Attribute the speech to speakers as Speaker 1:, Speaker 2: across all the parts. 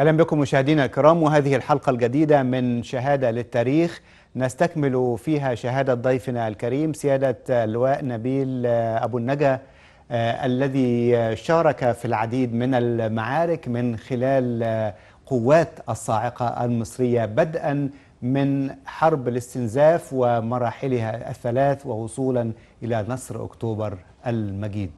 Speaker 1: اهلا بكم مشاهدينا الكرام وهذه الحلقه الجديده من شهاده للتاريخ نستكمل فيها شهاده ضيفنا الكريم سياده اللواء نبيل آه، ابو النجا آه، الذي شارك في العديد من المعارك من خلال آه، قوات الصاعقه المصريه بدءا من حرب الاستنزاف ومراحلها الثلاث ووصولا الى نصر اكتوبر المجيد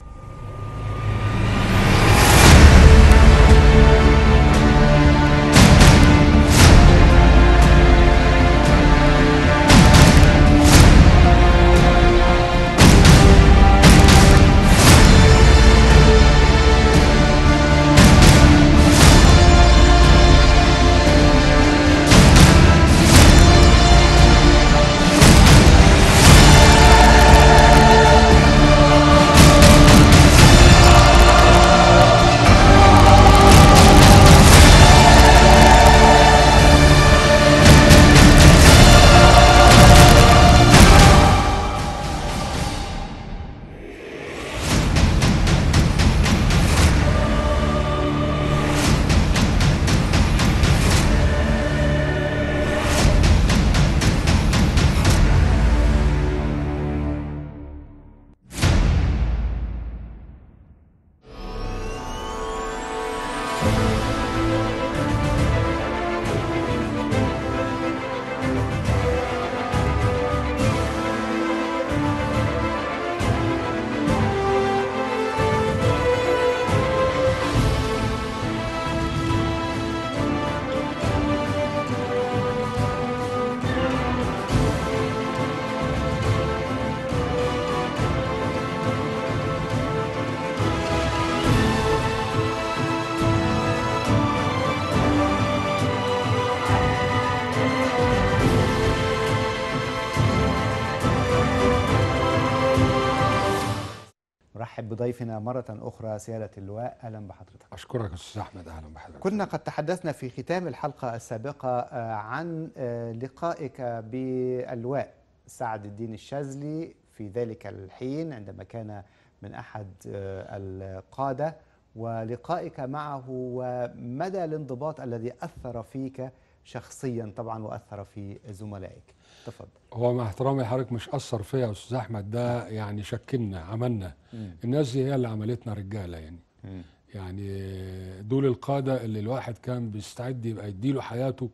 Speaker 1: ضيفنا مرة أخرى سيادة اللواء أهلا بحضرتك
Speaker 2: أشكرك أستاذ أحمد أهلا بحضرتك
Speaker 1: كنا قد تحدثنا في ختام الحلقة السابقة آه، عن آه، لقائك باللواء سعد الدين الشاذلي في ذلك الحين عندما كان من أحد آه، القادة ولقائك معه ومدى الانضباط الذي أثر فيك شخصيا طبعا واثر في زملائك
Speaker 2: تفضل هو مع احترامي لحضرتك مش اثر فيا يا استاذ احمد ده يعني شكلنا عملنا مم. الناس دي هي اللي عملتنا رجاله
Speaker 3: يعني مم.
Speaker 2: يعني دول القاده اللي الواحد كان بيستعد يبقى يديله حياته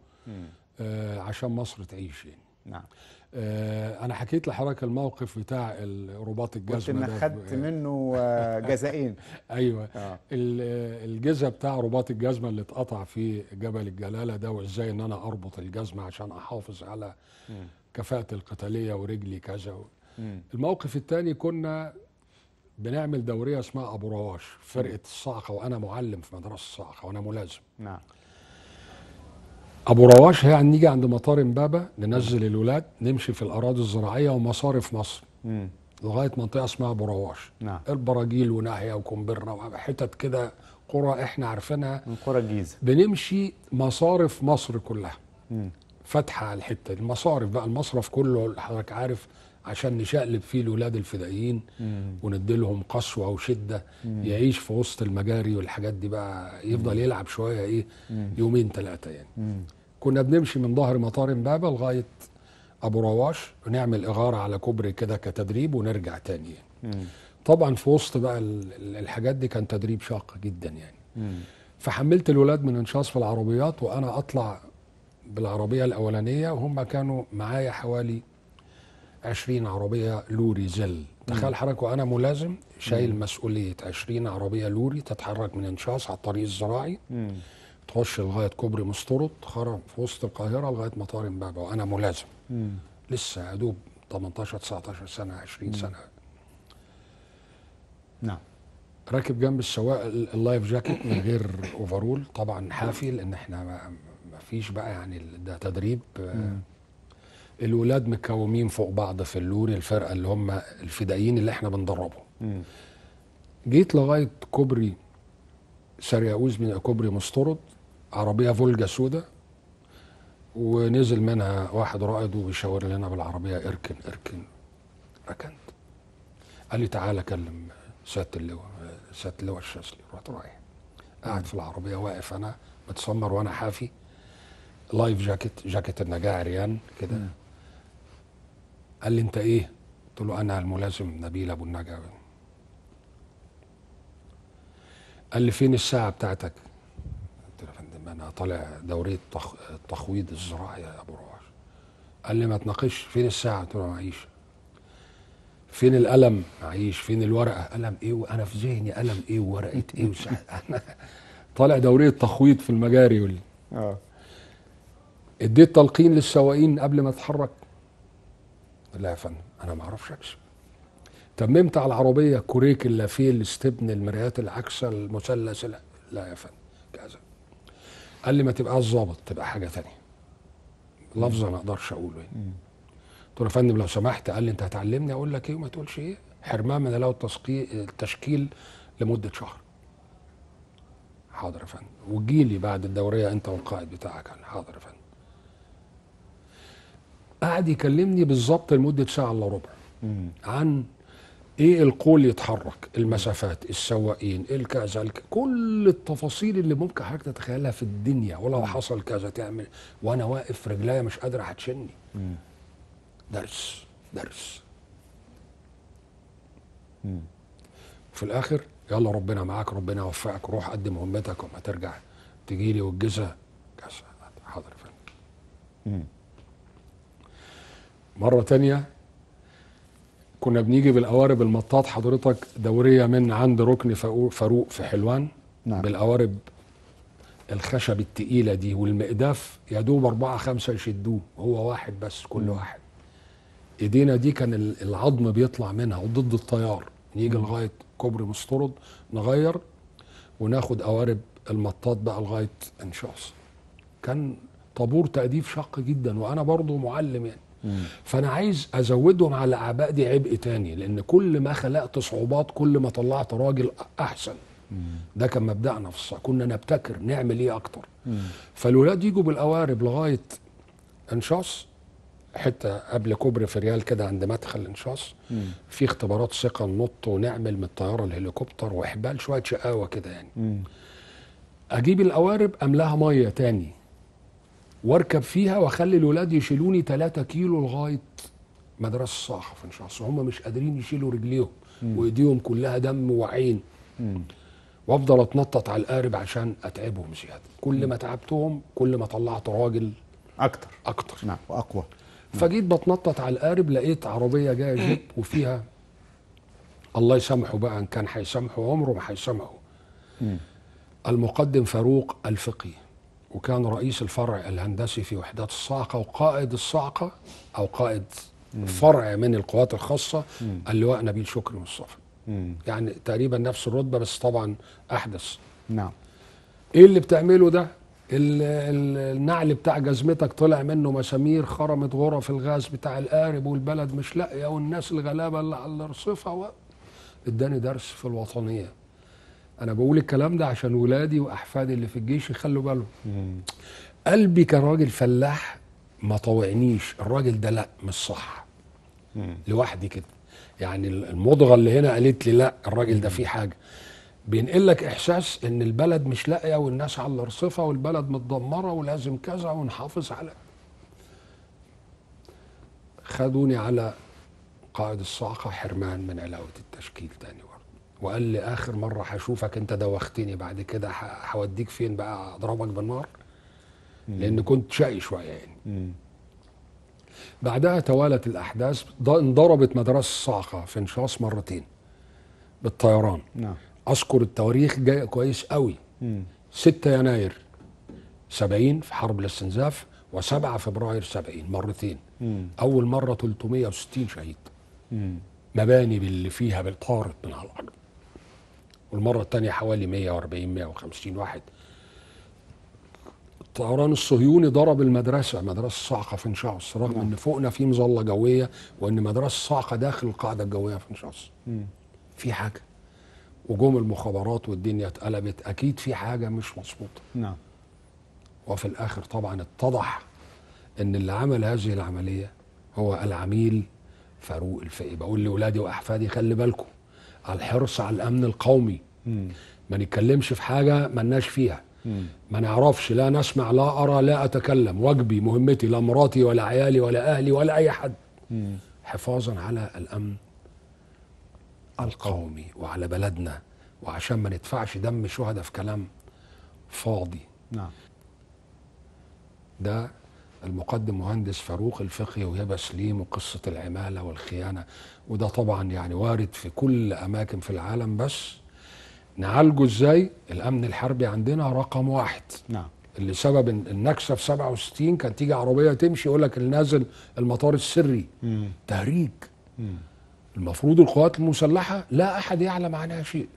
Speaker 2: آه عشان مصر تعيش يعني نعم آه، انا حكيت لحضرتك الموقف بتاع رباط الجزمه كنت خدت إيه؟ منه آه، جزائين ايوه آه. الجزء بتاع رباط الجزمه اللي اتقطع في جبل الجلاله ده وازاي ان انا اربط الجزمه عشان احافظ على كفاءه كفاءتي القتاليه ورجلي كذا الموقف الثاني كنا بنعمل دوريه اسمها ابو رواش فرقه الصاعقه وانا معلم في مدرسه الصاعقه وانا ملازم نعم ابو رواش هي نيجي عند مطار امبابه ننزل الولاد نمشي في الاراضي الزراعيه ومصارف مصر مم. لغايه منطقه اسمها ابو رواش نعم البراجيل وناحيه وكمبرنا وحتت كده قرى احنا عارفينها من قرى الجيزه بنمشي مصارف مصر كلها فاتحه على الحته دي المصارف بقى المصرف كله حضرتك عارف عشان نشقلب فيه الولاد الفدائيين ونديلهم قسوه وشده مم. يعيش في وسط المجاري والحاجات دي بقى يفضل مم. يلعب شويه ايه مم. يومين ثلاثه يعني مم. كنا بنمشي من ظهر مطار امبابه لغايه ابو رواش ونعمل اغاره على كوبري كده كتدريب ونرجع تاني يعني. طبعا في وسط بقى الحاجات دي كان تدريب شاق جدا يعني مم. فحملت الولاد من انشاص في العربيات وانا اطلع بالعربيه الاولانيه وهم كانوا معايا حوالي 20 عربيه لوري زل تخيل حضرتك وانا ملازم شايل مسؤوليه 20 عربيه لوري تتحرك من انشاص على الطريق الزراعي مم. تخش لغايه كوبري مسطره خرم في وسط القاهره لغايه مطار امبابه وانا ملازم مم. لسه يا دوب 18 19 سنه 20 مم. سنه نعم راكب جنب السواق اللايف جاكيت من غير اوفرول طبعا حافي لان احنا ما فيش بقى يعني ده تدريب مم. الولاد مكومين فوق بعض في اللون الفرقه اللي هم الفدائيين اللي احنا بندربهم جيت لغايه كوبري سرياوز من كوبري مسترد عربيه فولجا سودة ونزل منها واحد رائد وبيشاور لنا بالعربيه اركن اركن ركنت قال لي تعالى كلم سياده اللواء سياده اللواء الشاذلي رحت رايح قاعد في العربيه واقف انا متسمر وانا حافي لايف جاكيت جاكيت النجاة عريان كده قال لي انت ايه؟ قلت له انا الملازم نبيل ابو النجا قال لي فين الساعه بتاعتك؟ انا طالع دوريه التخ... التخويض الزراعي يا ابو رواش قال لي ما تناقش فين الساعه قلت له معيش فين القلم معيش فين الورقه قلم ايه وانا في ذهني قلم ايه وورقه ايه وساعه انا طالع دوريه تخويض في المجاري واللي اه اديت تلقين للسواقين قبل ما اتحرك لا يا فندم انا ما اعرفش اكسب تممت على العربيه كوريك اللافيه الاستبن المرايات العكسه المثلث لا يا فندم كذا قال لي ما تبقاش ظابط تبقى حاجه ثانيه لفظ انا اقدرش اقوله يعني قلت له يا فندم لو سمحت قال لي انت هتعلمني اقول لك ايه وما تقولش ايه حرمان من له التشكيل لمده شهر حاضر يا فندم وتجي لي بعد الدوريه انت والقائد بتاعك حاضر يا فندم قعد يكلمني بالظبط لمده ساعه الا ربع عن ايه القول يتحرك المسافات السواقين الكذا كل التفاصيل اللي ممكن حضرتك تتخيلها في الدنيا ولو حصل كذا تعمل وانا واقف رجليا مش قادر هتشني درس درس مم. في الاخر يلا ربنا معاك ربنا يوفقك روح قدم همتك وما ترجع تجي لي والجزا حاضر يا فندم مره تانية كنا بنيجي بالقوارب المطاط حضرتك دوريه من عند ركن فاروق في حلوان نعم. بالقوارب الخشب التقيله دي والمقداف يا دوب اربعه خمسه يشدوه هو واحد بس كل م. نعم. واحد ايدينا دي كان العظم بيطلع منها وضد التيار نيجي نعم. لغايه كوبري مسترد نغير وناخد قوارب المطاط بقى لغايه انشاص كان طابور تأديب شق جدا وانا برضو معلم يعني فانا عايز ازودهم على الاعباء دي عبء تاني لان كل ما خلقت صعوبات كل ما طلعت راجل احسن ده كان مبدأنا في الصحة كنا نبتكر نعمل ايه اكتر فالولاد يجوا بالقوارب لغايه انشاص حته قبل كوبري فريال كده عند مدخل انشاص في اختبارات ثقه ننط ونعمل من الطياره الهليكوبتر وحبال شويه شقاوه كده يعني مم. اجيب القوارب املاها ميه تاني واركب فيها واخلي الولاد يشيلوني 3 كيلو لغايه مدرسه الصحف ان شاء الله هم مش قادرين يشيلوا رجليهم وايديهم كلها دم وعين وافضل اتنطط على القارب عشان اتعبهم زياده كل ما تعبتهم كل ما طلعت راجل اكتر اكتر نعم واقوى نعم. فجيت بتنطط على القارب لقيت عربيه جايه جيب وفيها الله يسامحه بقى ان كان هيسامحه عمره ما هيسامحه المقدم فاروق الفقي وكان رئيس الفرع الهندسي في وحدات الصاعقه وقائد الصاعقه او قائد مم. فرع من القوات الخاصه مم. اللواء نبيل شكري مصطفى يعني تقريبا نفس الرتبه بس طبعا احدث نعم ايه اللي بتعمله ده النعل بتاع جزمتك طلع منه مسامير خرمت غرف الغاز بتاع القارب والبلد مش لاقيه والناس الغلابه اللي على الرصيفه اداني درس في الوطنيه انا بقول الكلام ده عشان ولادي واحفادي اللي في الجيش يخلوا بالهم قلبي كراجل فلاح ما طوعنيش الراجل ده لا مش صح لوحدي كده يعني المضغه اللي هنا قالت لي لا الراجل ده فيه حاجه بينقل لك احساس ان البلد مش لاقيه والناس على الارصفه والبلد متدمره ولازم كذا ونحافظ على خدوني على قائد الصاعقه حرمان من علاوه التشكيل تاني وقال لي اخر مره هشوفك انت دوختني بعد كده هوديك فين بقى اضربك بالنار لان كنت شقي شويه يعني مم. بعدها توالت الاحداث انضربت مدرسه الصاعقه في انشاص مرتين بالطيران نعم اذكر التواريخ جاي كويس قوي مم. 6 يناير 70 في حرب الاستنزاف و7 فبراير 70 مرتين مم. اول مره 360 شهيد مم. مباني باللي فيها بالطارت من على الارض والمره الثانيه حوالي 140 150 واحد الطيران الصهيوني ضرب المدرسه مدرسه صعقه في انشاص رغم نعم. ان فوقنا في مظله جويه وان مدرسه صعقه داخل القاعده الجويه في انشاص في حاجه وجم المخابرات والدنيا اتقلبت اكيد في حاجه مش مظبوطه نعم وفي الاخر طبعا اتضح ان اللي عمل هذه العمليه هو العميل فاروق الفقي بقول لاولادي واحفادي خلي بالكم على الحرص على الامن القومي ما نتكلمش في حاجه مالناش فيها ما نعرفش لا نسمع لا ارى لا اتكلم واجبي مهمتي لا مراتي ولا عيالي ولا اهلي ولا اي حد حفاظا على الامن القومي وعلى بلدنا وعشان ما ندفعش دم شهداء في كلام فاضي نعم ده المقدم مهندس فاروق الفقي وهبه سليم وقصه العماله والخيانه وده طبعا يعني وارد في كل اماكن في العالم بس نعالجه ازاي؟ الامن الحربي عندنا رقم واحد نعم اللي سبب النكسه في 67 كان تيجي عربيه تمشي يقول لك النازل المطار السري مم. تهريج مم. المفروض القوات المسلحه لا احد يعلم عنها شيء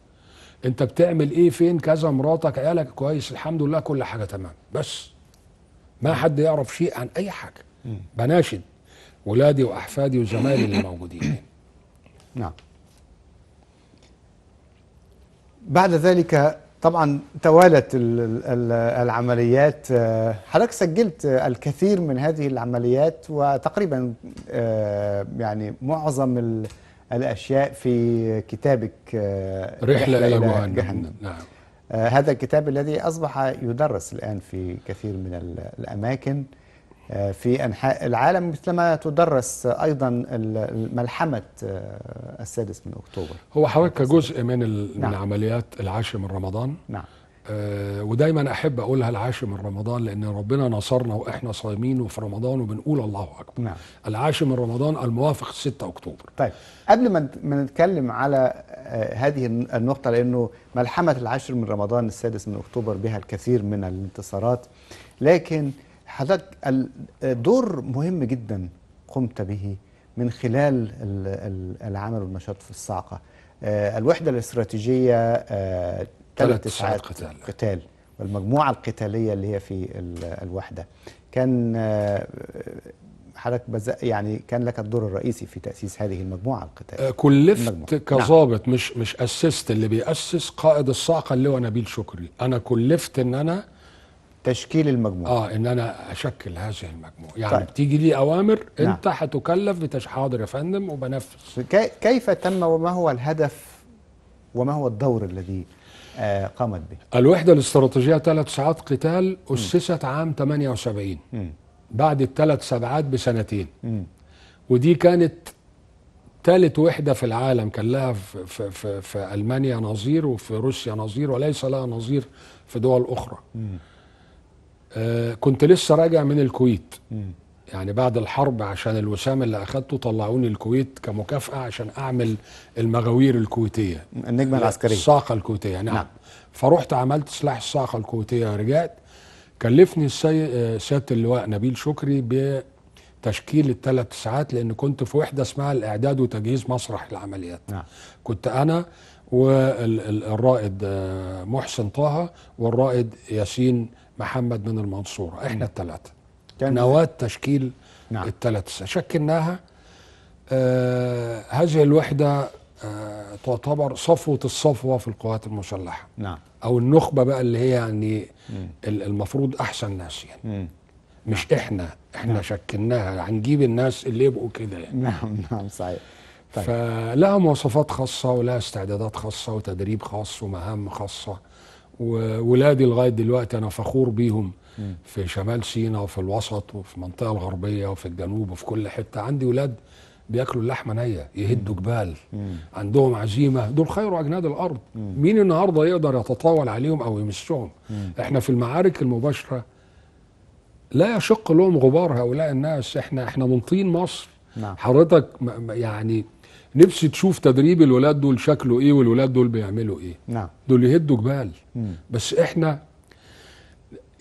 Speaker 2: انت بتعمل ايه فين كذا مراتك عيالك كويس الحمد لله كل حاجه تمام بس ما حد يعرف شيء عن اي حاجه بناشد ولادي واحفادي وزمايلي اللي موجودين نعم بعد
Speaker 1: ذلك طبعا توالت العمليات آه، حضرتك سجلت الكثير من هذه العمليات وتقريبا آه، يعني معظم الاشياء في كتابك آه، رحله الى جهنم نعم آه، هذا الكتاب الذي أصبح يدرس الآن في كثير من الأماكن آه، في أنحاء العالم مثلما تدرس أيضا ملحمة آه، السادس من أكتوبر
Speaker 2: هو حضرتك جزء من, نعم. من عمليات العاشر من رمضان نعم أه ودايما احب اقولها العاشر من رمضان لان ربنا نصرنا واحنا صايمين وفي رمضان وبنقول الله اكبر نعم. العاشر من رمضان الموافق 6 اكتوبر طيب قبل ما ما نتكلم على آه، هذه النقطه لانه
Speaker 1: ملحمه العاشر من رمضان السادس من اكتوبر بها الكثير من الانتصارات لكن حضرتك آه، دور مهم جدا قمت به من خلال العمل والنشاط في الصاعقه آه، الوحدة الاستراتيجية ثلاث ساعات قتال قتال والمجموعة القتالية اللي هي في الوحدة كان آه، حضرتك يعني كان لك الدور الرئيسي في تأسيس
Speaker 2: هذه المجموعة القتالية آه، كلفت كظابط نعم. مش مش أسست اللي بيأسس قائد الصاعقة اللي هو نبيل شكري أنا كلفت إن أنا تشكيل المجموعة اه ان انا اشكل هذه المجموعة يعني طيب. بتيجي لي اوامر نعم. انت هتكلف بتش حاضر يا فندم وبنفذ كيف تم وما هو الهدف وما هو الدور الذي آه، قامت به الوحدة الاستراتيجية ثلاث ساعات قتال أسست م. عام 78 م. بعد الثلاث سبعات بسنتين م. ودي كانت ثالث وحدة في العالم كان لها في, في, في, في ألمانيا نظير وفي روسيا نظير وليس لها نظير في دول أخرى آه كنت لسه راجع من الكويت م. يعني بعد الحرب عشان الوسام اللي اخذته طلعوني الكويت كمكافاه عشان اعمل المغاوير الكويتيه النجمه العسكريه الصاقه الكويتيه نعم, نعم. فروحت عملت سلاح الصاقه الكويتيه ورجعت كلفني سياده اللواء نبيل شكري بتشكيل الثلاث ساعات لان كنت في وحده اسمها الاعداد وتجهيز مسرح العمليات نعم. كنت انا والرائد آه، محسن طه والرائد ياسين محمد من المنصوره احنا نعم. الثلاثه كان نواه تشكيل نعم. الثلاث شكلناها آه هذه الوحده آه تعتبر صفوه الصفوه في القوات المسلحه نعم او النخبه بقى اللي هي يعني م. المفروض احسن ناس يعني م. مش نعم. احنا احنا نعم. شكلناها هنجيب الناس اللي يبقوا كده يعني نعم نعم صحيح طيب. فلها مواصفات خاصه ولها استعدادات خاصه وتدريب خاص ومهام خاصه وولادي لغايه دلوقتي انا فخور بيهم في شمال سيناء وفي الوسط وفي المنطقه الغربيه وفي الجنوب وفي كل حته عندي ولاد بياكلوا اللحمه نيه يهدوا جبال عندهم عزيمه دول خير اجناد الارض مين النهارده يقدر يتطاول عليهم او يمسهم احنا في المعارك المباشره لا يشق لهم غبار هؤلاء الناس احنا احنا من طين مصر نعم. حضرتك يعني نفسي تشوف تدريب الولاد دول شكله ايه والولاد دول بيعملوا ايه نعم دول يهدوا جبال مم. بس احنا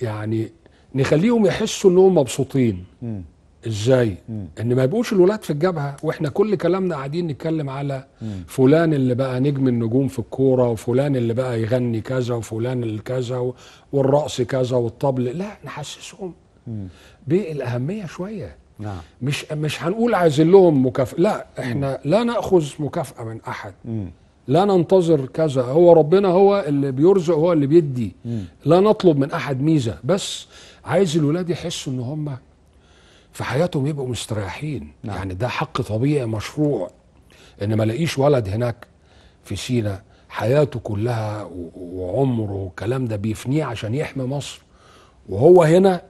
Speaker 2: يعني نخليهم يحسوا انهم مبسوطين مم. ازاي مم. ان ما يبقوش الولاد في الجبهه واحنا كل كلامنا قاعدين نتكلم على مم. فلان اللي بقى نجم النجوم في الكوره وفلان اللي بقى يغني كذا وفلان اللي كذا والرقص كذا والطبل لا نحسسهم بالاهميه شويه نعم. مش مش هنقول عايزين لهم مكافاه لا احنا مم. لا ناخذ مكافاه من احد مم. لا ننتظر كذا هو ربنا هو اللي بيرزق هو اللي بيدي مم. لا نطلب من احد ميزه بس عايز الولاد يحسوا ان هم في حياتهم يبقوا مستريحين نعم. يعني ده حق طبيعي مشروع ان ما لاقيش ولد هناك في سينا حياته كلها وعمره والكلام ده بيفنيه عشان يحمي مصر وهو هنا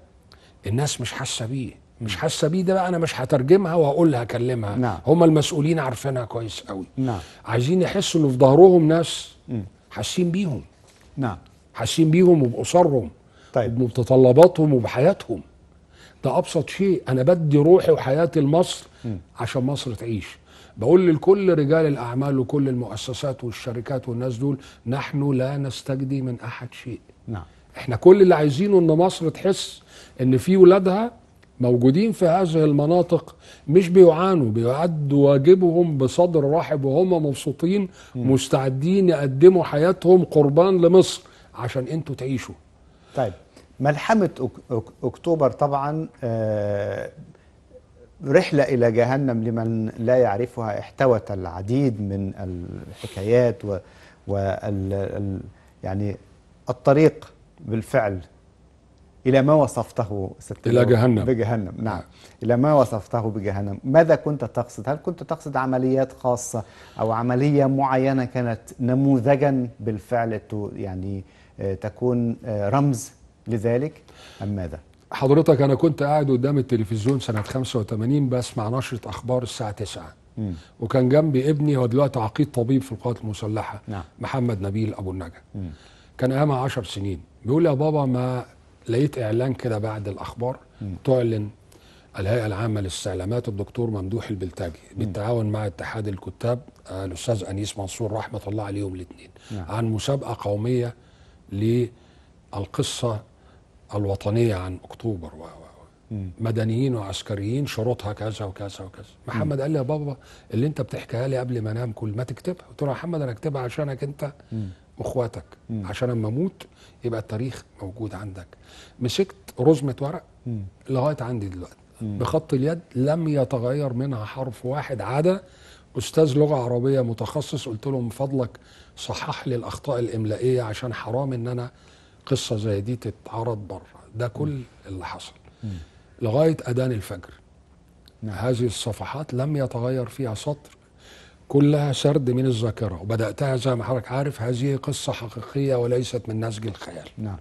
Speaker 2: الناس مش حاسه بيه مش حاسه بيه ده بقى انا مش هترجمها وهقولها اكلمها نعم. هم المسؤولين عارفينها كويس قوي نعم. عايزين يحسوا ان في ظهرهم ناس حاسين بيهم نعم حاسين بيهم وباسرهم طيب وبمتطلباتهم وبحياتهم ده ابسط شيء انا بدي روحي وحياتي لمصر عشان مصر تعيش بقول لكل رجال الاعمال وكل المؤسسات والشركات والناس دول نحن لا نستجدي من احد شيء نعم احنا كل اللي عايزينه ان مصر تحس ان في ولادها موجودين في هذه المناطق مش بيعانوا بيعدوا واجبهم بصدر رحب وهم مبسوطين مستعدين يقدموا حياتهم قربان لمصر عشان انتوا تعيشوا طيب ملحمة أكتوبر
Speaker 1: طبعا آه، رحلة إلى جهنم لمن لا يعرفها احتوت العديد من الحكايات و, وال يعني الطريق بالفعل إلى ما وصفته ست إلى جهنم بجهنم نعم. نعم إلى ما وصفته بجهنم ماذا كنت تقصد؟ هل كنت تقصد عمليات خاصة أو عملية معينة كانت نموذجا بالفعل
Speaker 2: يعني آه، تكون آه، رمز لذلك أم ماذا؟ حضرتك أنا كنت قاعد قدام التلفزيون سنة 85 بسمع نشرة أخبار الساعة 9 مم. وكان جنبي ابني هو دلوقتي عقيد طبيب في القوات المسلحة نعم. محمد نبيل أبو النجا كان أيامها 10 سنين بيقول لي يا بابا ما لقيت اعلان كده بعد الاخبار م. تعلن الهيئه العامه للاستعلامات الدكتور ممدوح البلتاجي بالتعاون مع اتحاد الكتاب آه، الاستاذ انيس منصور رحمه الله عليهم الاثنين نعم. عن مسابقه قوميه للقصه الوطنيه عن اكتوبر و مدنيين وعسكريين شروطها كذا وكذا وكذا محمد م. قال لي يا بابا اللي انت بتحكيها لي قبل ما انام كل ما تكتبها قلت له يا محمد انا اكتبها عشانك انت م. واخواتك عشان اما اموت يبقى التاريخ موجود عندك مسكت رزمه ورق لغايه عندي دلوقتي بخط اليد لم يتغير منها حرف واحد عدا استاذ لغه عربيه متخصص قلت له من فضلك صحح لي الاخطاء الاملائيه عشان حرام ان انا قصه زي دي تتعرض بره ده كل اللي حصل لغايه اذان الفجر نعم. هذه الصفحات لم يتغير فيها سطر كلها سرد من الذاكره وبداتها زي ما حضرتك عارف هذه قصه حقيقيه وليست من نسج الخيال نعم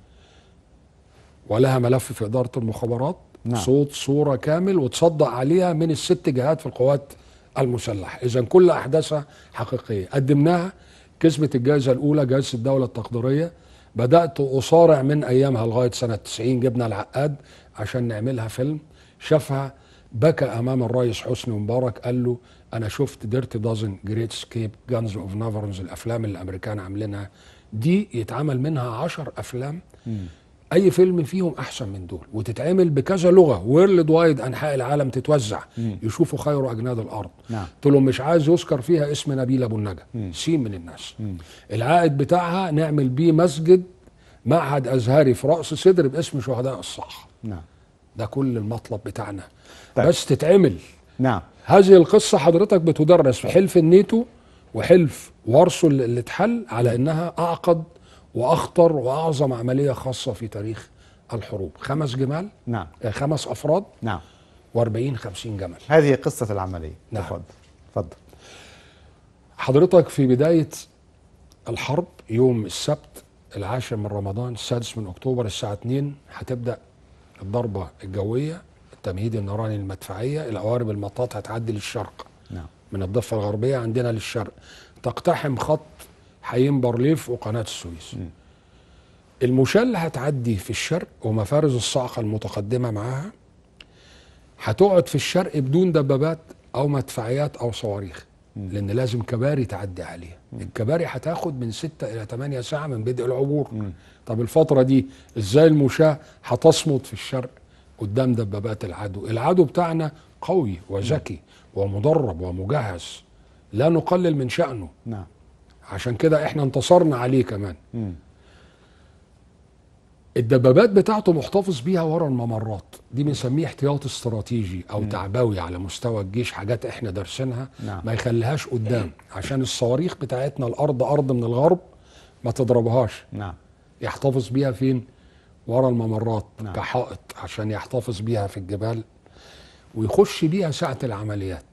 Speaker 2: ولها ملف في اداره المخابرات نعم. صوت صوره كامل وتصدق عليها من الست جهات في القوات المسلحه اذا كل احداثها حقيقيه قدمناها كسبت الجائزه الاولى جائزه الدوله التقديريه بدات اصارع من ايامها لغايه سنه 90 جبنا العقاد عشان نعملها فيلم شافها بكى امام الرئيس حسني مبارك قال له انا شفت ديرتي دازن جريت سكيب جانز اوف نافرنز الافلام اللي الامريكان عاملينها دي يتعمل منها عشر افلام م. اي فيلم فيهم احسن من دول وتتعمل بكذا لغه وورلد وايد انحاء العالم تتوزع م. يشوفوا خير اجناد الارض نعم. قلت لهم مش عايز يذكر فيها اسم نبيل ابو النجا سين من الناس م. العائد بتاعها نعمل بيه مسجد معهد ازهري في راس صدر باسم شهداء الصح نعم ده كل المطلب بتاعنا طيب. بس تتعمل نعم هذه القصة حضرتك بتدرس في حلف النيتو وحلف وارسو اللي اتحل على انها اعقد واخطر واعظم عملية خاصة في تاريخ الحروب خمس جمال نعم آه، خمس افراد نعم و40 50 جمل هذه قصة العملية نعم تفضل تفضل حضرتك في بداية الحرب يوم السبت العاشر من رمضان السادس من اكتوبر الساعة 2 هتبدأ الضربة الجوية تمهيد النيران المدفعيه العوارب المطاط هتعدي للشرق نعم. من الضفه الغربيه عندنا للشرق تقتحم خط حيين بارليف وقناه السويس م. المشل هتعدي في الشرق ومفارز الصاعقه المتقدمه معاها هتقعد في الشرق بدون دبابات او مدفعيات او صواريخ م. لان لازم كباري تعدي عليها الكباري هتاخد من 6 الى 8 ساعه من بدء العبور م. طب الفتره دي ازاي المشاه هتصمد في الشرق قدام دبابات العدو العدو بتاعنا قوي وذكي نعم. ومدرب ومجهز لا نقلل من شأنه نعم عشان كده احنا انتصرنا عليه كمان مم. الدبابات بتاعته محتفظ بيها ورا الممرات دي بنسميه احتياط استراتيجي او مم. تعبوي على مستوى الجيش حاجات احنا دارسينها نعم. ما يخليهاش قدام عشان الصواريخ بتاعتنا الارض ارض من الغرب ما تضربهاش نعم يحتفظ بيها فين ورا الممرات نعم. كحائط عشان يحتفظ بيها في الجبال ويخش بيها ساعة العمليات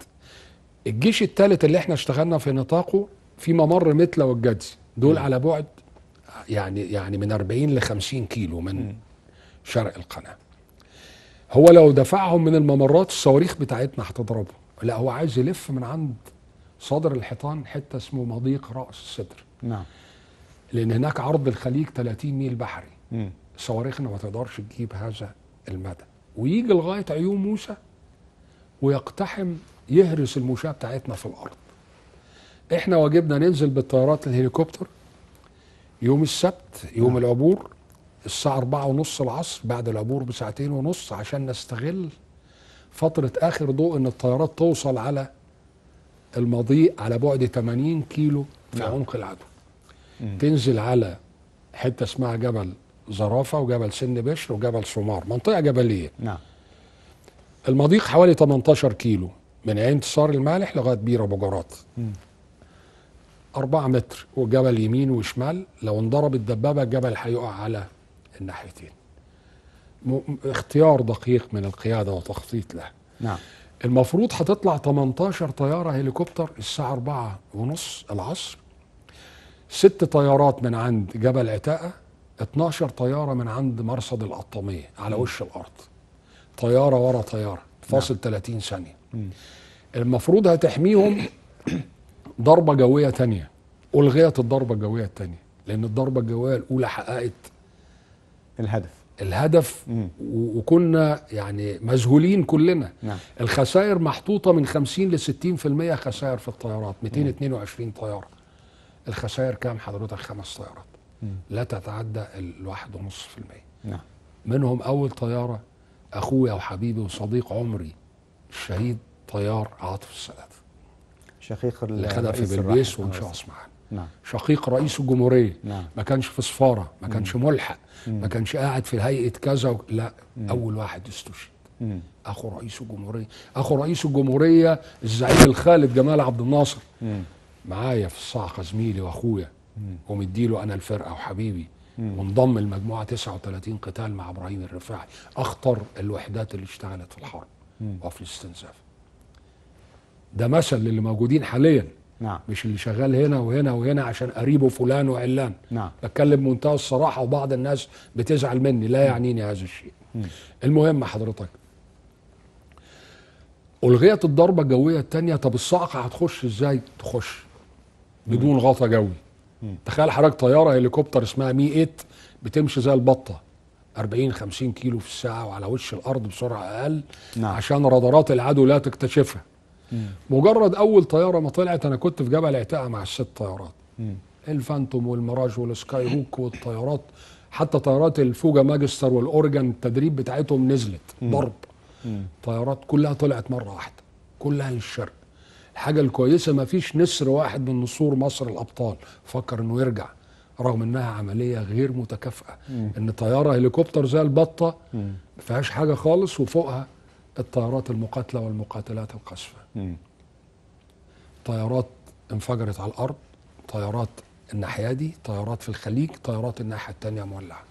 Speaker 2: الجيش الثالث اللي احنا اشتغلنا في نطاقه في ممر متلا والجدزي دول مم. على بعد يعني يعني من 40 ل 50 كيلو من مم. شرق القناة هو لو دفعهم من الممرات الصواريخ بتاعتنا هتضربه لا هو عايز يلف من عند صدر الحيطان حتة اسمه مضيق رأس الصدر نعم لأن هناك عرض الخليج 30 ميل بحري مم. صواريخنا ما تقدرش تجيب هذا المدى ويجي لغايه عيون موسى ويقتحم يهرس المشاه بتاعتنا في الارض احنا واجبنا ننزل بالطيارات الهليكوبتر يوم السبت يوم آه. العبور الساعة أربعة ونص العصر بعد العبور بساعتين ونص عشان نستغل فترة آخر ضوء إن الطيارات توصل على المضيء على بعد 80 كيلو في نعم. عمق العدو مم. تنزل على حتة اسمها جبل زرافه وجبل سن بشر وجبل سمار منطقه جبليه نعم المضيق حوالي 18 كيلو من عين صار المالح لغايه بير ابو جرات 4 متر وجبل يمين وشمال لو انضرب الدبابه الجبل هيقع على الناحيتين اختيار دقيق من القياده وتخطيط له نعم المفروض هتطلع 18 طياره هليكوبتر الساعه أربعة ونص العصر ست طيارات من عند جبل عتاقه 12 طياره من عند مرصد القطاميه على م. وش الارض طياره ورا طياره فاصل نعم. 30 ثانيه م. المفروض هتحميهم ضربه جويه تانية الغيت الضربه الجويه التانية لان الضربه الجويه الاولى حققت الهدف الهدف م. وكنا يعني مذهولين كلنا نعم. الخسائر محطوطه من 50 ل 60% خسائر في الطيارات 222 طياره الخسائر كام حضرتك خمس طيارات لا تتعدى الواحد 1.5% في المية نعم. منهم أول طيارة أخويا وحبيبي وصديق عمري الشهيد طيار عاطف السقاف شقيق اللي خدها في بلبيس ومشى اسماعيل نعم. شقيق رئيس الجمهوريه نعم. ما كانش في سفاره ما كانش مم. ملحق مم. ما كانش قاعد في هيئه كذا و... لا مم. اول واحد استشهد اخو رئيس الجمهوريه اخو رئيس الجمهوريه الزعيم الخالد جمال عبد الناصر معايا في الصاعقه زميلي واخويا ومديله انا الفرقه وحبيبي وانضم المجموعه 39 قتال مع ابراهيم الرفاعي اخطر الوحدات اللي اشتغلت في الحرب وفي الاستنزاف ده مثل للي موجودين حاليا نعم. مش اللي شغال هنا وهنا وهنا عشان قريبه فلان وعلان نعم. بتكلم بمنتهى الصراحه وبعض الناس بتزعل مني لا يعنيني هذا الشيء مم. المهم حضرتك الغيت الضربه الجويه الثانيه طب الصاعقه هتخش ازاي تخش بدون غطا جوي تخيل حضرتك طياره هليكوبتر اسمها مي 8 بتمشي زي البطه 40 50 كيلو في الساعه وعلى وش الارض بسرعه اقل نعم. عشان رادارات العدو لا تكتشفها مم. مجرد اول طياره ما طلعت انا كنت في جبل عتاقه مع الست طيارات مم. الفانتوم والمراج والسكاي هوك والطيارات حتى طيارات الفوجا ماجستر والاورجن التدريب بتاعتهم نزلت ضرب طيارات كلها طلعت مره واحده كلها للشرق الحاجه الكويسه ما فيش نسر واحد من نسور مصر الابطال فكر انه يرجع رغم انها عمليه غير متكافئه ان طياره هليكوبتر زي البطه ما فيهاش حاجه خالص وفوقها الطيارات المقاتله والمقاتلات القاذفه طيارات انفجرت على الارض طيارات الناحيه دي طيارات في الخليج طيارات الناحيه الثانيه مولعه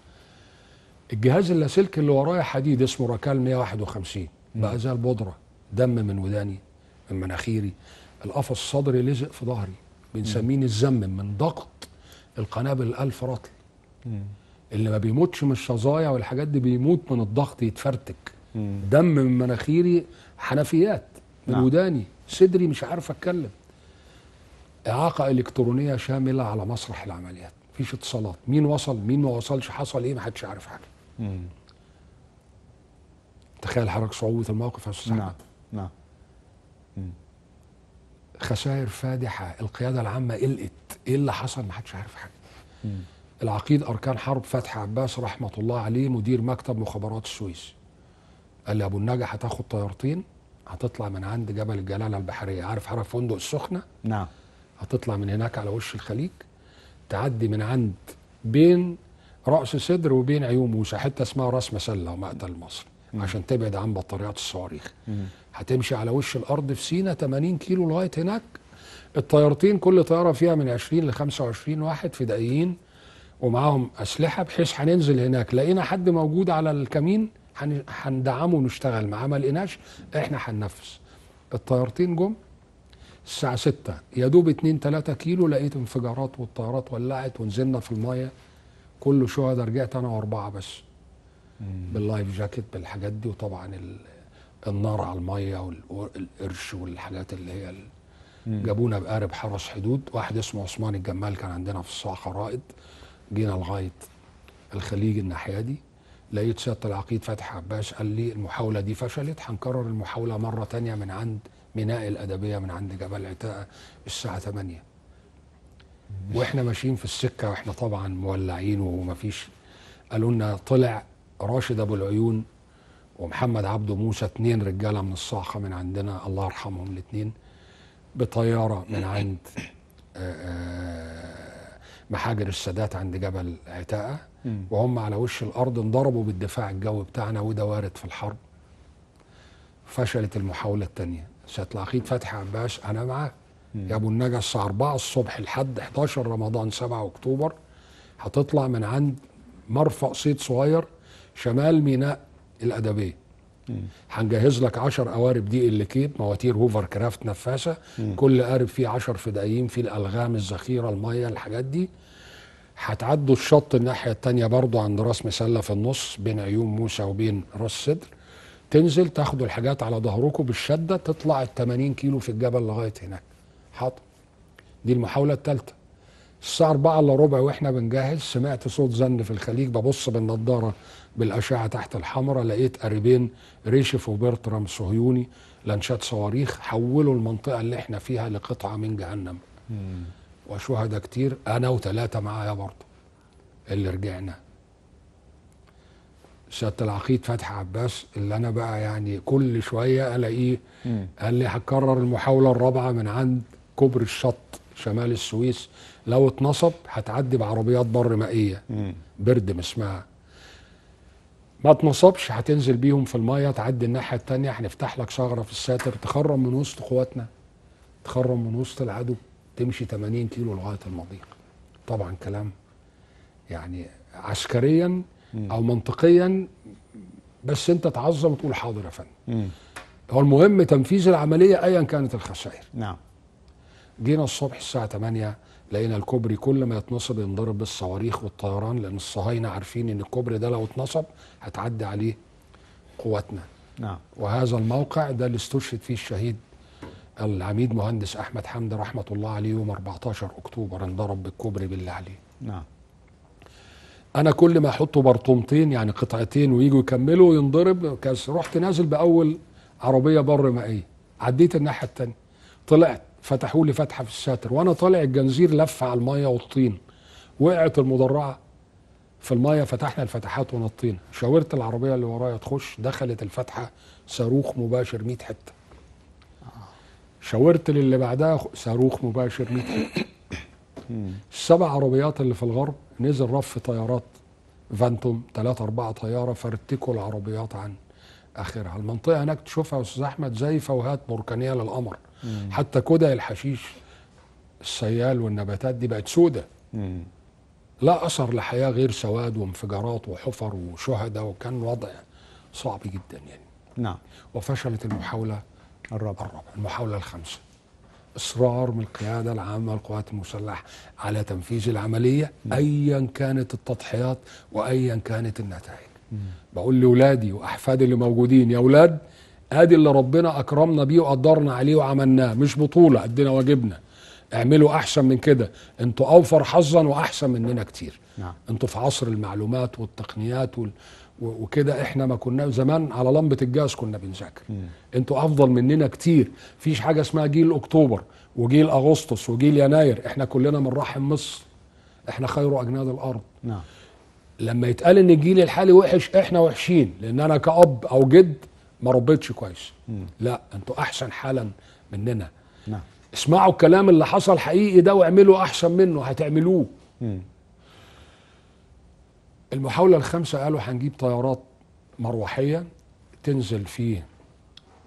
Speaker 2: الجهاز اللاسلكي اللي ورايا حديد اسمه ركال 151 بقى زي البودره دم من وداني المناخيري القفص الصدري لزق في ظهري بنسميه الزم من ضغط القنابل الالف رطل مم. اللي ما بيموتش من الشظايا والحاجات دي بيموت من الضغط يتفرتك مم. دم من مناخيري حنفيات من نعم. وداني صدري مش عارف اتكلم اعاقه الكترونيه شامله على مسرح العمليات مفيش اتصالات مين وصل مين ما وصلش حصل ايه ما حدش عارف حاجه مم. تخيل حضرتك صعوبه الموقف يا استاذ نعم نعم خسائر فادحه القياده العامه قلقت ايه اللي حصل ما حدش عارف حاجه العقيد اركان حرب فتحي عباس رحمه الله عليه مدير مكتب مخابرات السويس قال لي ابو النجا هتاخد طيارتين هتطلع من عند جبل الجلاله البحريه عارف عارف فندق السخنه نعم هتطلع من هناك على وش الخليج تعدي من عند بين رأس صدر وبين عيون موسى حته اسمها راس مسله ومقتل مصر عشان تبعد عن بطاريات الصواريخ هتمشي على وش الارض في سينا 80 كيلو لغايه هناك الطيارتين كل طياره فيها من 20 ل 25 واحد فدائيين ومعاهم اسلحه بحيث هننزل هناك لقينا حد موجود على الكمين هندعمه ونشتغل معاه ما لقيناش احنا هننفذ الطيارتين جم الساعة 6 يا دوب 2 3 كيلو لقيت انفجارات والطيارات ولعت ونزلنا في المايه كله شهداء رجعت انا واربعه بس باللايف جاكيت بالحاجات دي وطبعا النار على الميه والقرش والحاجات اللي هي جابونا بقارب حرس حدود واحد اسمه عثمان الجمال كان عندنا في الصحراء رائد جينا لغايه الخليج الناحيه دي لقيت سياده العقيد فتحي عباس قال لي المحاوله دي فشلت هنكرر المحاوله مره تانية من عند ميناء الادبيه من عند جبل عتاقه الساعه 8 واحنا ماشيين في السكه واحنا طبعا مولعين ومفيش قالوا لنا طلع راشد ابو العيون ومحمد عبده موسى اتنين رجاله من الصاعقه من عندنا الله يرحمهم الاتنين بطياره من عند آه، آه، محاجر السادات عند جبل عتاقه وهم على وش الارض انضربوا بالدفاع الجوي بتاعنا وده وارد في الحرب فشلت المحاوله الثانيه سيادة العقيد فتحي عباس انا معاه يا ابو النجا الساعه 4 الصبح لحد 11 رمضان 7 اكتوبر هتطلع من عند مرفأ صيد صغير شمال ميناء الادبيه هنجهز لك 10 قوارب دي اللي كيب مواتير هوفر كرافت نفاثه كل قارب فيه 10 فدائيين فيه الالغام الذخيره الميه الحاجات دي هتعدوا الشط الناحيه الثانيه برضو عند راس مسله في النص بين عيون موسى وبين راس صدر تنزل تاخدوا الحاجات على ظهركم بالشده تطلع ال 80 كيلو في الجبل لغايه هناك حاضر دي المحاوله الثالثه الساعة 4 الا ربع واحنا بنجهز سمعت صوت زن في الخليج ببص بالنضارة بالأشعة تحت الحمراء لقيت قريبين ريشف وبرترام صهيوني لانشات صواريخ حولوا المنطقة اللي احنا فيها لقطعة من جهنم وشهداء كتير أنا وثلاثة معايا برضه اللي رجعنا سياده العقيد فتحي عباس اللي انا بقى يعني كل شويه الاقيه قال لي هكرر المحاوله الرابعه من عند كوبري الشط شمال السويس لو اتنصب هتعدي بعربيات بر مائيه بردم اسمها ما اتنصبش هتنزل بيهم في الميه تعدي الناحيه الثانيه هنفتح لك ثغره في الساتر تخرم من وسط قواتنا تخرم من وسط العدو تمشي 80 كيلو لغايه المضيق طبعا كلام يعني عسكريا او منطقيا بس انت تعظم وتقول حاضر يا فندم هو المهم تنفيذ العمليه ايا كانت الخسائر نعم جينا الصبح الساعه 8 لقينا الكوبري كل ما يتنصب ينضرب بالصواريخ والطيران لان الصهاينه عارفين ان الكوبري ده لو اتنصب هتعدي عليه قواتنا نعم وهذا الموقع ده اللي استشهد فيه الشهيد العميد مهندس احمد حمدي رحمه الله عليه يوم 14 اكتوبر انضرب بالكوبري بالله عليه نعم انا كل ما احطه برطومتين يعني قطعتين ويجوا يكملوا ينضرب كاس رحت نازل باول عربيه بر مائيه عديت الناحيه التانية طلعت فتحوا لي فتحه في الستر وانا طالع الجنزير لف على الميه والطين وقعت المدرعه في الميه فتحنا الفتحات ونطينا شاورت العربيه اللي ورايا تخش دخلت الفتحه صاروخ مباشر 100 حته شاورت للي بعدها صاروخ مباشر 100 حته السبع عربيات اللي في الغرب نزل رف طيارات فانتوم ثلاثة أربعة طيارة فرتكوا العربيات عن آخرها المنطقة هناك تشوفها يا أستاذ أحمد زي فوهات بركانية للقمر حتى كدى الحشيش السيال والنباتات دي بقت سودة لا أثر لحياة غير سواد وانفجارات وحفر وشهداء وكان وضع صعب جدا يعني نعم وفشلت المحاولة الرابعة المحاولة الخامسة إصرار من القيادة العامة للقوات المسلحة على تنفيذ العملية أيا كانت التضحيات وأيا كانت النتائج بقول لأولادي وأحفادي اللي موجودين يا أولاد ادي اللي ربنا اكرمنا بيه وقدرنا عليه وعملناه مش بطوله ادينا واجبنا اعملوا احسن من كده انتوا اوفر حظا واحسن مننا كتير نعم. انتوا في عصر المعلومات والتقنيات وال... وكده احنا ما كنا زمان على لمبه الجاز كنا بنذاكر انتوا افضل مننا كتير فيش حاجه اسمها جيل اكتوبر وجيل اغسطس وجيل يناير احنا كلنا من رحم مصر احنا خير اجناد الارض نعم لما يتقال ان الجيل الحالي وحش احنا وحشين لان انا كاب او جد ما ربيتش كويس مم. لا انتوا احسن حالا مننا نعم اسمعوا الكلام اللي حصل حقيقي ده واعملوا احسن منه هتعملوه مم. المحاولة الخامسة قالوا هنجيب طيارات مروحية تنزل في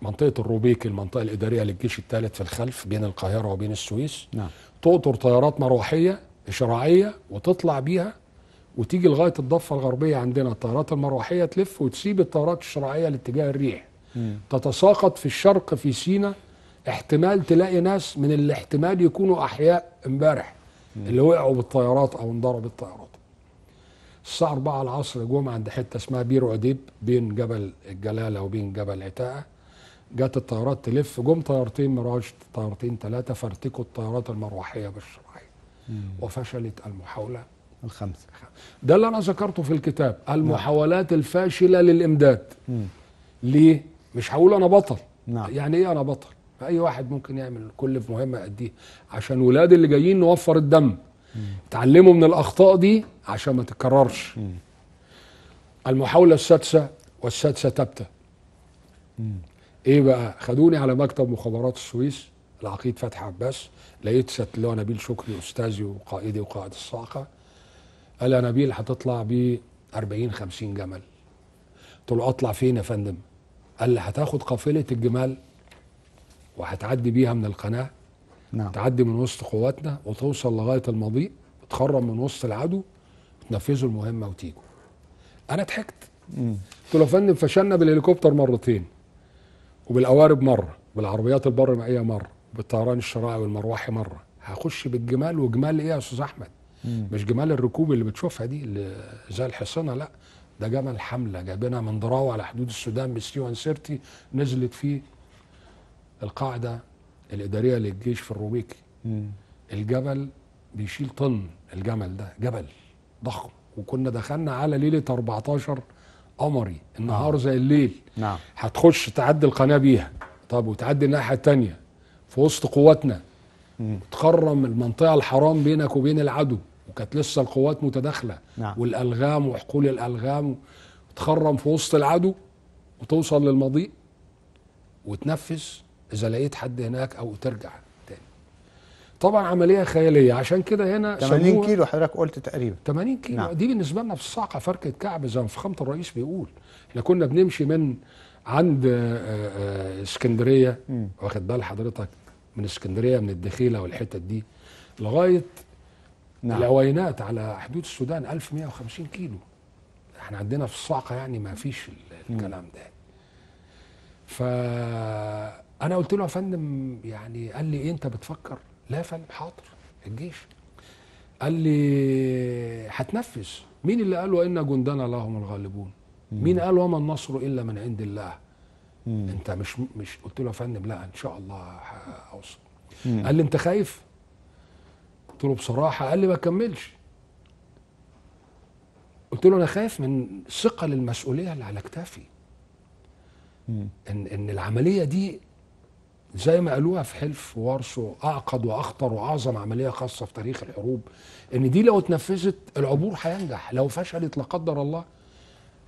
Speaker 2: منطقة الروبيك المنطقة الإدارية للجيش الثالث في الخلف بين القاهرة وبين السويس نعم. تقطر طيارات مروحية إشراعية وتطلع بيها وتيجي لغاية الضفة الغربية عندنا الطيارات المروحية تلف وتسيب الطيارات الشراعية لاتجاه الريح تتساقط في الشرق في سينا احتمال تلاقي ناس من الاحتمال يكونوا احياء امبارح اللي وقعوا بالطيارات او انضربت بالطيارات الساعه 4 العصر جم عند حته اسمها بير عديب بين جبل الجلاله وبين جبل عتاقه جت الطيارات تلف جم طيارتين ميراج طيارتين ثلاثه فارتكوا الطيارات المروحيه بالشرعيه وفشلت المحاوله الخمسه ده اللي انا ذكرته في الكتاب المحاولات نعم. الفاشله للامداد ليه مش هقول انا بطل نعم. يعني ايه انا بطل اي واحد ممكن يعمل كل في مهمه قد إيه؟ عشان ولاد اللي جايين نوفر الدم تعلموا من الاخطاء دي عشان ما تتكررش المحاوله السادسه والسادسه ثابته ايه بقى خدوني على مكتب مخابرات السويس العقيد فتحي عباس لقيت ست اللي هو نبيل شكري استاذي وقائدي وقائد الصاعقه قال يا نبيل هتطلع ب 40 50 جمل قلت له اطلع فين يا فندم؟ قال لي هتاخد قافله الجمال وهتعدي بيها من القناه نعم تعدي من وسط قواتنا وتوصل لغايه المضيء تخرم من وسط العدو تنفذوا المهمه وتيجوا انا ضحكت قلت له يا فندم فشلنا بالهليكوبتر مرتين وبالقوارب مره بالعربيات البر مائيه مره بالطيران الشراعي والمروحي مره هخش بالجمال وجمال ايه يا استاذ احمد مم. مش جمال الركوب اللي بتشوفها دي اللي زي الحصانه لا ده جمل حملة جايبينها من ضراوة على حدود السودان بالسي سيرتي نزلت فيه القاعدة الإدارية للجيش في الروبيكي الجبل بيشيل طن الجمل ده جبل ضخم وكنا دخلنا على ليلة 14 قمري النهار آه. زي الليل نعم هتخش تعدي القناة بيها طب وتعدي الناحية التانية في وسط قواتنا تخرم المنطقة الحرام بينك وبين العدو كانت لسه القوات متداخله نعم. والالغام وحقول الالغام تخرم في وسط العدو وتوصل للمضيء وتنفذ اذا لقيت حد هناك او ترجع تاني طبعا عمليه خياليه عشان كده هنا 80 كيلو حضرتك قلت تقريبا 80 كيلو نعم. دي بالنسبه لنا في الصاعقه فركه كعب زي ما فخامه الرئيس بيقول احنا كنا بنمشي من عند آه، آه، اسكندريه واخد بال حضرتك من اسكندريه من الدخيله والحتت دي لغايه نعم. الأوينات على حدود السودان 1150 كيلو احنا عندنا في الصاعقة يعني ما فيش الكلام ده فأنا قلت له يا فندم يعني قال لي إيه أنت بتفكر؟ لا يا فندم حاضر الجيش قال لي هتنفذ مين اللي قال وإن جندنا هم الغالبون؟ مين قال وما النصر إلا من عند الله؟ انت مش مش قلت له يا فندم لا ان شاء الله هوصل قال لي انت خايف قلت له بصراحه قال لي ما كملش قلت له انا خايف من ثقل المسؤوليه اللي على كتافي ان ان العمليه دي زي ما قالوها في حلف وارسو اعقد واخطر واعظم عمليه خاصه في تاريخ الحروب ان دي لو اتنفذت العبور هينجح لو فشلت لا قدر الله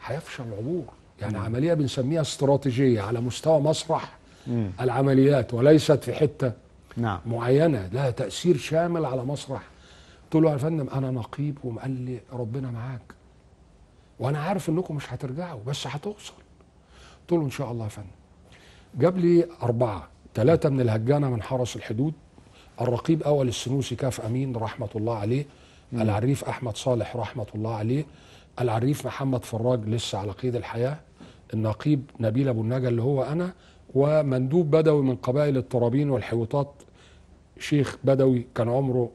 Speaker 2: هيفشل العبور يعني مم. عمليه بنسميها استراتيجيه على مستوى مسرح مم. العمليات وليست في حته نعم. معينه لها تاثير شامل على مسرح قلت له يا فندم انا نقيب وقال لي ربنا معاك وانا عارف انكم مش هترجعوا بس هتوصل قلت له ان شاء الله يا فندم جاب لي اربعه ثلاثه من الهجانه من حرس الحدود الرقيب اول السنوسي كاف امين رحمه الله عليه مم. العريف احمد صالح رحمه الله عليه العريف محمد فراج لسه على قيد الحياه النقيب نبيل ابو النجا اللي هو انا ومندوب بدوي من قبائل الترابين والحيوطات شيخ بدوي كان عمره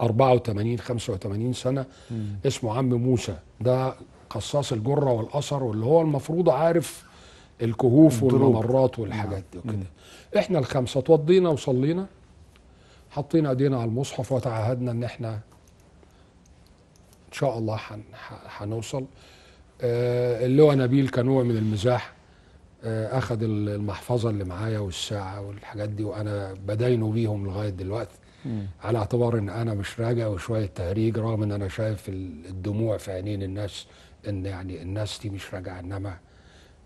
Speaker 2: 84 85 سنه مم. اسمه عم موسى ده قصاص الجره والاثر واللي هو المفروض عارف الكهوف والممرات نعم. والحاجات دي وكده احنا الخمسه اتوضينا وصلينا حطينا ايدينا على المصحف وتعهدنا ان احنا ان شاء الله هنوصل آه اللواء نبيل كنوع من المزاح آه، اخذ المحفظه اللي معايا والساعه والحاجات دي وانا بداينه بيهم لغايه دلوقتي مم. على اعتبار ان انا مش راجع وشويه تهريج رغم ان انا شايف الدموع في عينين الناس ان يعني الناس دي مش راجعه انما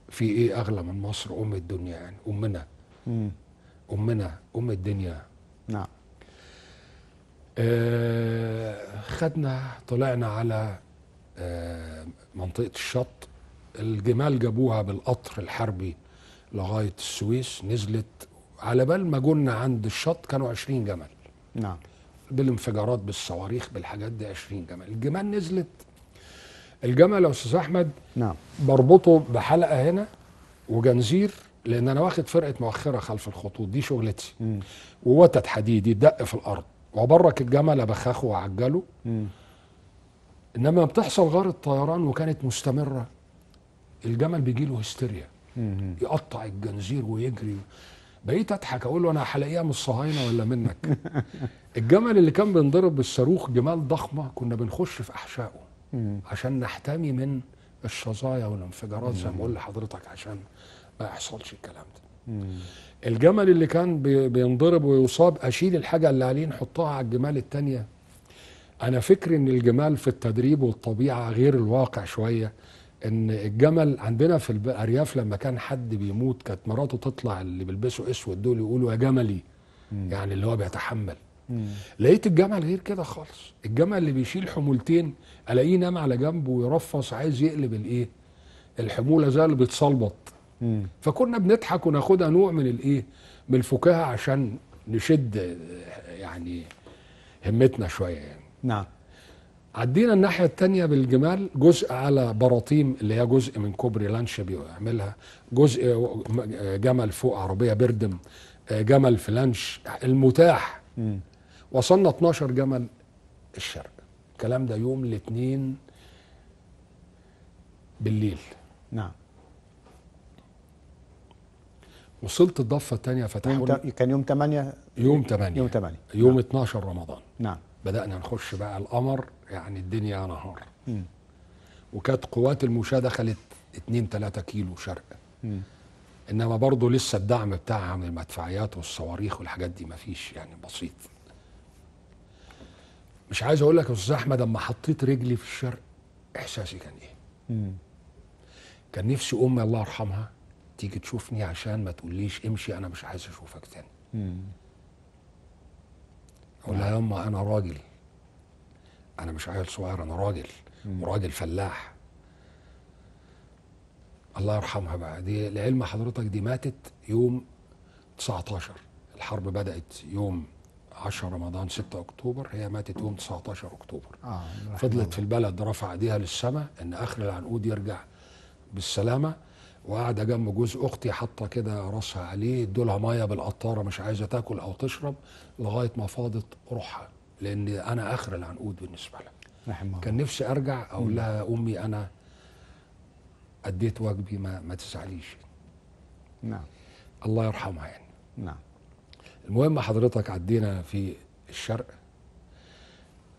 Speaker 2: في ايه اغلى من مصر ام الدنيا يعني امنا مم. امنا ام الدنيا نعم آه خدنا طلعنا على آه منطقه الشط الجمال جابوها بالقطر الحربي لغايه السويس نزلت على بال ما جونا عند الشط كانوا 20 جمل نعم بالانفجارات بالصواريخ بالحاجات دي 20 جمل الجمال نزلت الجمل يا استاذ احمد نعم بربطه بحلقه هنا وجنزير لان انا واخد فرقه مؤخره خلف الخطوط دي شغلتي مم. ووتد حديد يدق في الارض وبرك الجمل ابخخه واعجله مم. انما بتحصل غاره طيران وكانت مستمره الجمل بيجي له هستيريا يقطع الجنزير ويجري بقيت اضحك اقول له انا هلاقيها من الصهاينه ولا منك الجمل اللي كان بينضرب بالصاروخ جمال ضخمه كنا بنخش في احشائه عشان نحتمي من الشظايا والانفجارات زي ما بقول لحضرتك عشان ما يحصلش الكلام ده الجمل اللي كان بينضرب ويصاب اشيل الحاجه اللي عليه نحطها على الجمال التانيه انا فكري ان الجمال في التدريب والطبيعه غير الواقع شويه ان الجمل عندنا في الارياف لما كان حد بيموت كانت مراته تطلع اللي بيلبسوا اسود دول يقولوا يا جملي مم. يعني اللي هو بيتحمل مم. لقيت الجمل غير كده خالص الجمل اللي بيشيل حمولتين الاقيه نام على جنبه ويرفص عايز يقلب الايه الحموله زي اللي بتصلبط فكنا بنضحك وناخدها نوع من الايه من الفكاهه عشان نشد يعني همتنا شويه يعني نعم عدينا الناحية التانية بالجمال جزء على براطيم اللي هي جزء من كوبري لانشا بيعملها جزء جمل فوق عربية بردم آه، جمل في لانش المتاح وصلنا 12 جمل الشرق الكلام ده يوم الاثنين بالليل نعم وصلت الضفه الثانيه فتحوا كان يوم 8 يوم 8 يوم 8 يوم 12 نعم. رمضان نعم بدانا نخش بقى القمر يعني الدنيا نهار وكانت قوات المشاة دخلت 2 3 كيلو شرق م. انما برضه لسه الدعم بتاعها من المدفعيات والصواريخ والحاجات دي مفيش يعني بسيط مش عايز اقول لك يا استاذ احمد لما حطيت رجلي في الشرق احساسي كان ايه م. كان نفسي امي الله يرحمها تيجي تشوفني عشان ما تقوليش امشي انا مش عايز اشوفك تاني اقول لها يما انا راجل انا مش عيل صغير انا راجل وراجل فلاح الله يرحمها بقى دي لعلم حضرتك دي ماتت يوم 19 الحرب بدأت يوم 10 رمضان 6 اكتوبر هي ماتت يوم 19 اكتوبر
Speaker 3: آه فضلت
Speaker 2: الله. في البلد رفع ايديها للسماء ان اخر العنقود يرجع بالسلامه وقاعده جنب جوز اختي حاطه كده راسها عليه ادولها ميه بالقطاره مش عايزه تاكل او تشرب لغايه ما فاضت روحها لان انا اخر العنقود بالنسبه لها كان نفسي ارجع اقول لها امي انا اديت واجبي ما, ما تزعليش نعم الله يرحمها يعني نعم المهم حضرتك عدينا في الشرق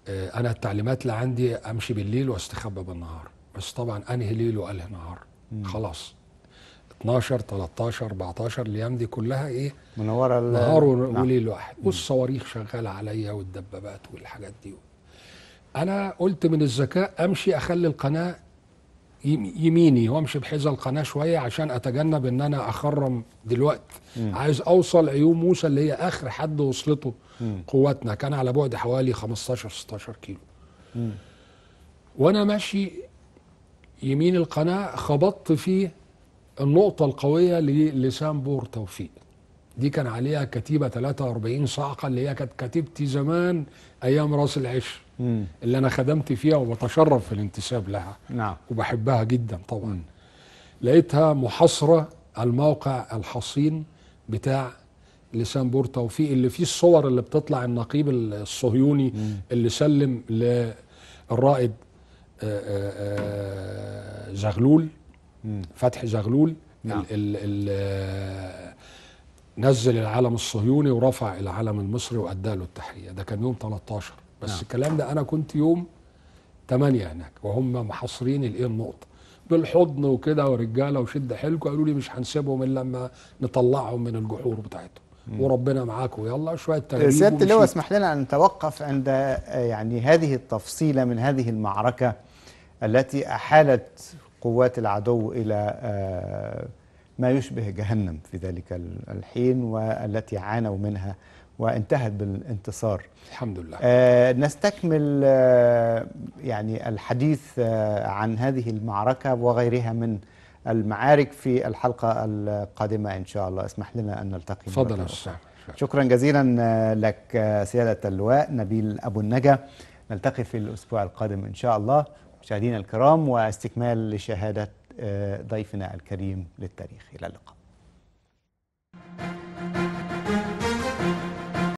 Speaker 2: آه، انا التعليمات اللي عندي امشي بالليل واستخبى بالنهار بس طبعا انهي ليل وانهي نهار خلاص 12 13 14 الايام دي كلها ايه
Speaker 1: منوره نهار نعم. وليل نعم.
Speaker 2: واحد والصواريخ شغاله عليا والدبابات والحاجات دي انا قلت من الذكاء امشي اخلي القناه يميني وامشي بحيث القناه شويه عشان اتجنب ان انا اخرم دلوقتي عايز اوصل عيون موسى اللي هي اخر حد وصلته مم. قواتنا كان على بعد حوالي 15 16 كيلو مم. وانا ماشي يمين القناه خبطت فيه النقطة القوية بور توفيق دي كان عليها كتيبة 43 صاعقة اللي هي كانت كتيبتي زمان أيام راس العش اللي أنا خدمت فيها وبتشرف في الانتساب لها نعم. وبحبها جدا طبعا مم. لقيتها محاصرة الموقع الحصين بتاع لسان بور توفيق اللي فيه الصور اللي بتطلع النقيب الصهيوني مم. اللي سلم للرائد آه، آه، آه، زغلول فتحي زغلول نعم. نزل العلم الصهيوني ورفع العلم المصري وادى له التحيه ده كان يوم 13 بس نعم. الكلام ده انا كنت يوم 8 هناك وهم محاصرين الايه النقطه بالحضن وكده ورجاله وشد حيلكم قالوا لي مش هنسيبهم الا لما نطلعهم من الجحور بتاعتهم مم. وربنا معاكم يلا شويه تغيير سياده اللواء اسمح
Speaker 1: لنا ان نتوقف عند آه، يعني هذه التفصيله من هذه المعركه التي احالت قوات العدو إلى آه، ما يشبه جهنم في ذلك الحين والتي عانوا منها وانتهت بالانتصار الحمد لله آه نستكمل آه يعني الحديث آه عن هذه المعركة وغيرها من المعارك في الحلقة القادمة إن شاء الله اسمح لنا أن نلتقي تفضل شكرا جزيلا آه، لك آه، سيادة اللواء نبيل أبو النجا نلتقي في الأسبوع القادم إن شاء الله مشاهدينا الكرام واستكمال لشهادة آه، ضيفنا الكريم للتاريخ إلى اللقاء